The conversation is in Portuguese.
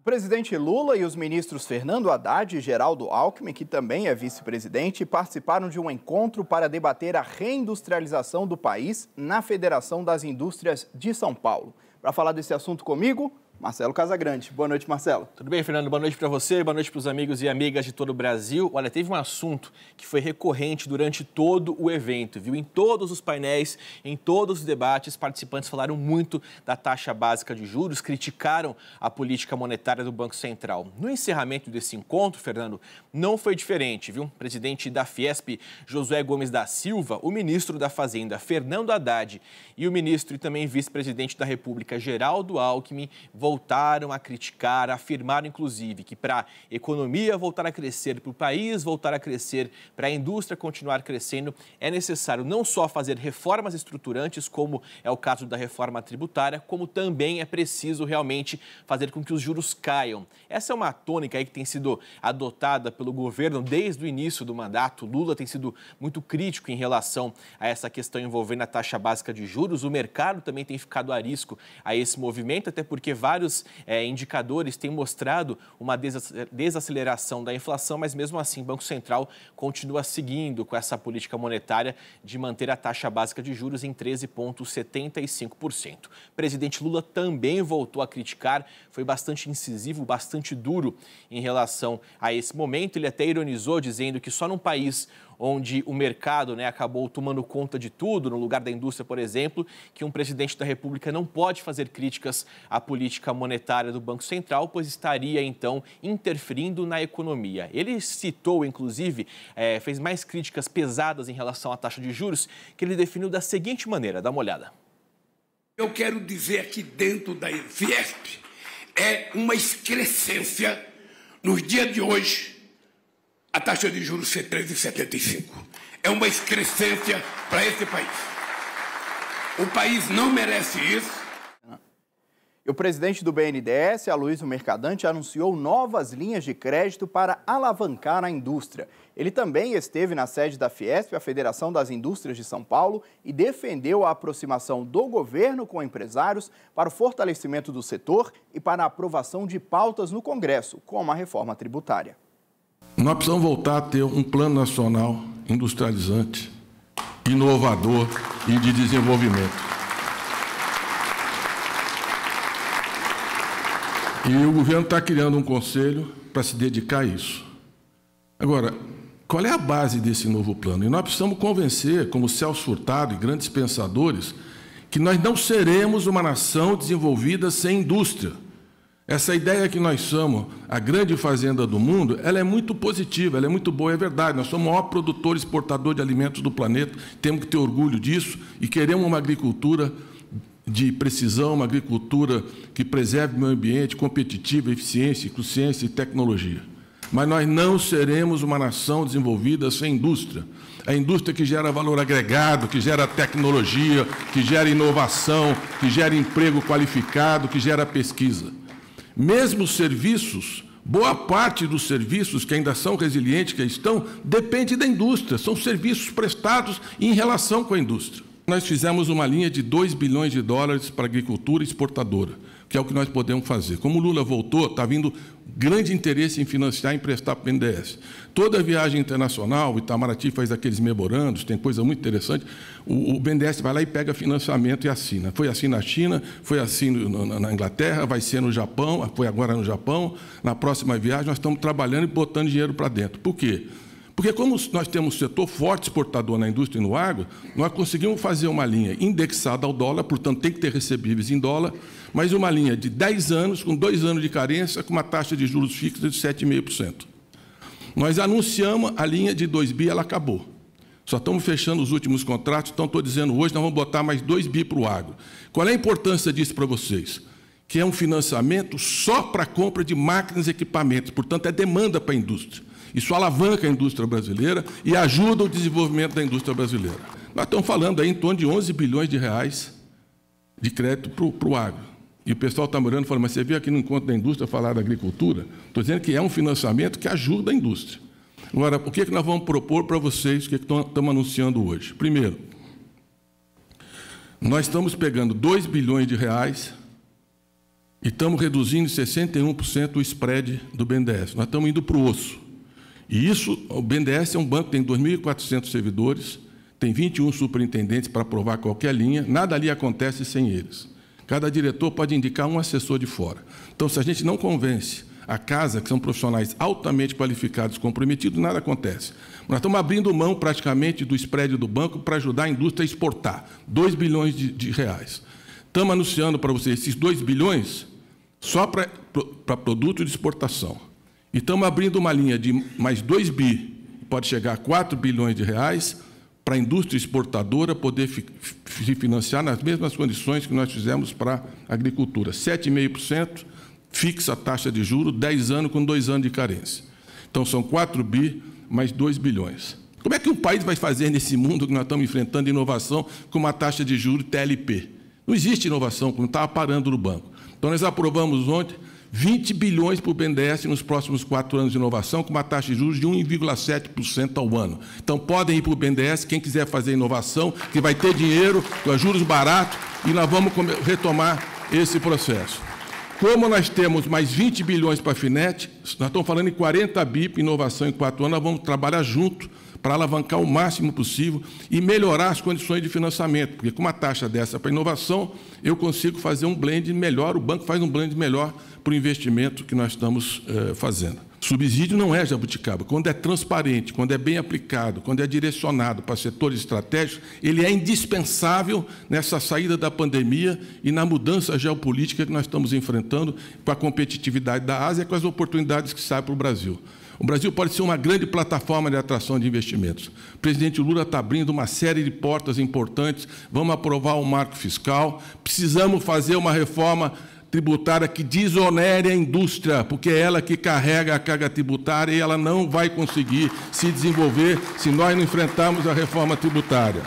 O presidente Lula e os ministros Fernando Haddad e Geraldo Alckmin, que também é vice-presidente, participaram de um encontro para debater a reindustrialização do país na Federação das Indústrias de São Paulo. Para falar desse assunto comigo, Marcelo Casagrande. Boa noite, Marcelo. Tudo bem, Fernando? Boa noite para você, boa noite para os amigos e amigas de todo o Brasil. Olha, teve um assunto que foi recorrente durante todo o evento, viu? Em todos os painéis, em todos os debates, participantes falaram muito da taxa básica de juros, criticaram a política monetária do Banco Central. No encerramento desse encontro, Fernando, não foi diferente, viu? presidente da Fiesp, Josué Gomes da Silva, o ministro da Fazenda, Fernando Haddad, e o ministro e também vice-presidente da República, Geraldo Alckmin, voltaram voltaram a criticar, afirmaram inclusive que para a economia voltar a crescer, para o país voltar a crescer, para a indústria continuar crescendo, é necessário não só fazer reformas estruturantes, como é o caso da reforma tributária, como também é preciso realmente fazer com que os juros caiam. Essa é uma tônica que tem sido adotada pelo governo desde o início do mandato. Lula tem sido muito crítico em relação a essa questão envolvendo a taxa básica de juros. O mercado também tem ficado a risco a esse movimento, até porque vários vários é, indicadores têm mostrado uma desaceleração da inflação, mas mesmo assim o Banco Central continua seguindo com essa política monetária de manter a taxa básica de juros em 13,75%. O presidente Lula também voltou a criticar, foi bastante incisivo, bastante duro em relação a esse momento. Ele até ironizou dizendo que só num país onde o mercado né, acabou tomando conta de tudo, no lugar da indústria, por exemplo, que um presidente da República não pode fazer críticas à política monetária do Banco Central, pois estaria então interferindo na economia. Ele citou, inclusive, é, fez mais críticas pesadas em relação à taxa de juros, que ele definiu da seguinte maneira: dá uma olhada. Eu quero dizer que dentro da Fiesp é uma excrescência nos dias de hoje a taxa de juros é ser 13,75. É uma excrescência para esse país. O país não merece isso. O presidente do BNDES, Aloysio Mercadante, anunciou novas linhas de crédito para alavancar a indústria. Ele também esteve na sede da Fiesp, a Federação das Indústrias de São Paulo, e defendeu a aproximação do governo com empresários para o fortalecimento do setor e para a aprovação de pautas no Congresso, como a reforma tributária. Nós precisamos voltar a ter um plano nacional industrializante, inovador e de desenvolvimento. E o governo está criando um conselho para se dedicar a isso. Agora, qual é a base desse novo plano? E nós precisamos convencer, como Celso Furtado e grandes pensadores, que nós não seremos uma nação desenvolvida sem indústria. Essa ideia que nós somos a grande fazenda do mundo, ela é muito positiva, ela é muito boa, é verdade. Nós somos o maior produtor e exportador de alimentos do planeta, temos que ter orgulho disso e queremos uma agricultura de precisão, uma agricultura que preserve o meio ambiente, competitiva, eficiência, consciência e tecnologia. Mas nós não seremos uma nação desenvolvida sem indústria. A indústria que gera valor agregado, que gera tecnologia, que gera inovação, que gera emprego qualificado, que gera pesquisa. Mesmo serviços, boa parte dos serviços que ainda são resilientes, que estão, depende da indústria, são serviços prestados em relação com a indústria. Nós fizemos uma linha de 2 bilhões de dólares para a agricultura exportadora que é o que nós podemos fazer. Como o Lula voltou, está vindo grande interesse em financiar e emprestar para o BNDES. Toda viagem internacional, o Itamaraty faz aqueles memorandos, tem coisa muito interessante, o, o BNDES vai lá e pega financiamento e assina. Foi assim na China, foi assim no, na, na, Inglaterra, vai ser no Japão, foi agora no Japão. Na próxima viagem nós estamos trabalhando e botando dinheiro para dentro. Por quê? Porque como nós temos um setor forte exportador na indústria e no agro, nós conseguimos fazer uma linha indexada ao dólar, portanto tem que ter recebíveis em dólar, mas uma linha de 10 anos, com dois anos de carência, com uma taxa de juros fixa de 7,5%. Nós anunciamos a linha de 2 bi, ela acabou. Só estamos fechando os últimos contratos, então estou dizendo hoje nós vamos botar mais 2 bi para o agro. Qual é a importância disso para vocês? que é um financiamento só para a compra de máquinas e equipamentos, portanto, é demanda para a indústria. Isso alavanca a indústria brasileira e ajuda o desenvolvimento da indústria brasileira. Nós estamos falando aí em torno de 11 bilhões de reais de crédito para o, agro. E o pessoal está morando e falando, mas você veio aqui no encontro da indústria falar da agricultura? Estou dizendo que é um financiamento que ajuda a indústria. Agora, o que, é que nós vamos propor para vocês, o que, é que estamos anunciando hoje? Primeiro, nós estamos pegando 2 bilhões de reais e estamos reduzindo em 61% o spread do BNDES. Nós estamos indo para o osso. E isso, o BNDES é um banco que tem 2.400 servidores, tem 21 superintendentes para aprovar qualquer linha, nada ali acontece sem eles. Cada diretor pode indicar um assessor de fora. Então, se a gente não convence a casa, que são profissionais altamente qualificados, comprometidos, nada acontece. Nós estamos abrindo mão praticamente do spread do banco para ajudar a indústria a exportar 2 bilhões de, de reais. Estamos anunciando para vocês esses 2 bilhões só para produto de exportação. E estamos abrindo uma linha de mais 2 bi, pode chegar a 4 bilhões de reais, para a indústria exportadora poder se financiar nas mesmas condições que nós fizemos para a agricultura. 7,5% fixa a taxa de juros, 10 anos com 2 anos de carência. Então, são 4 bi mais 2 bilhões. Como é que um país vai fazer nesse mundo que nós estamos enfrentando inovação com uma taxa de juros TLP? Não existe inovação, como estava tá parando no banco. Então, nós aprovamos ontem 20 bilhões para o BNDES nos próximos quatro anos de inovação, com uma taxa de juros de 1,7% ao ano. Então, podem ir para o BNDES, quem quiser fazer inovação, que vai ter dinheiro, com juros baratos, e nós vamos retomar esse processo. Como nós temos mais 20 bilhões para a FINET, nós estamos falando em 40 BIP, inovação em quatro anos, nós vamos trabalhar junto para alavancar o máximo possível e melhorar as condições de financiamento, porque com uma taxa dessa para inovação, eu consigo fazer um blend melhor, o banco faz um blend melhor para o investimento que nós estamos eh, fazendo. Subsídio não é jabuticaba. Quando é transparente, quando é bem aplicado, quando é direcionado para setores estratégicos, ele é indispensável nessa saída da pandemia e na mudança geopolítica que nós estamos enfrentando com a competitividade da Ásia e com as oportunidades que saem para o Brasil. O Brasil pode ser uma grande plataforma de atração de investimentos. O presidente Lula está abrindo uma série de portas importantes. Vamos aprovar o um marco fiscal. Precisamos fazer uma reforma tributária que desonere a indústria, porque é ela que carrega a carga tributária e ela não vai conseguir se desenvolver se nós não enfrentarmos a reforma tributária.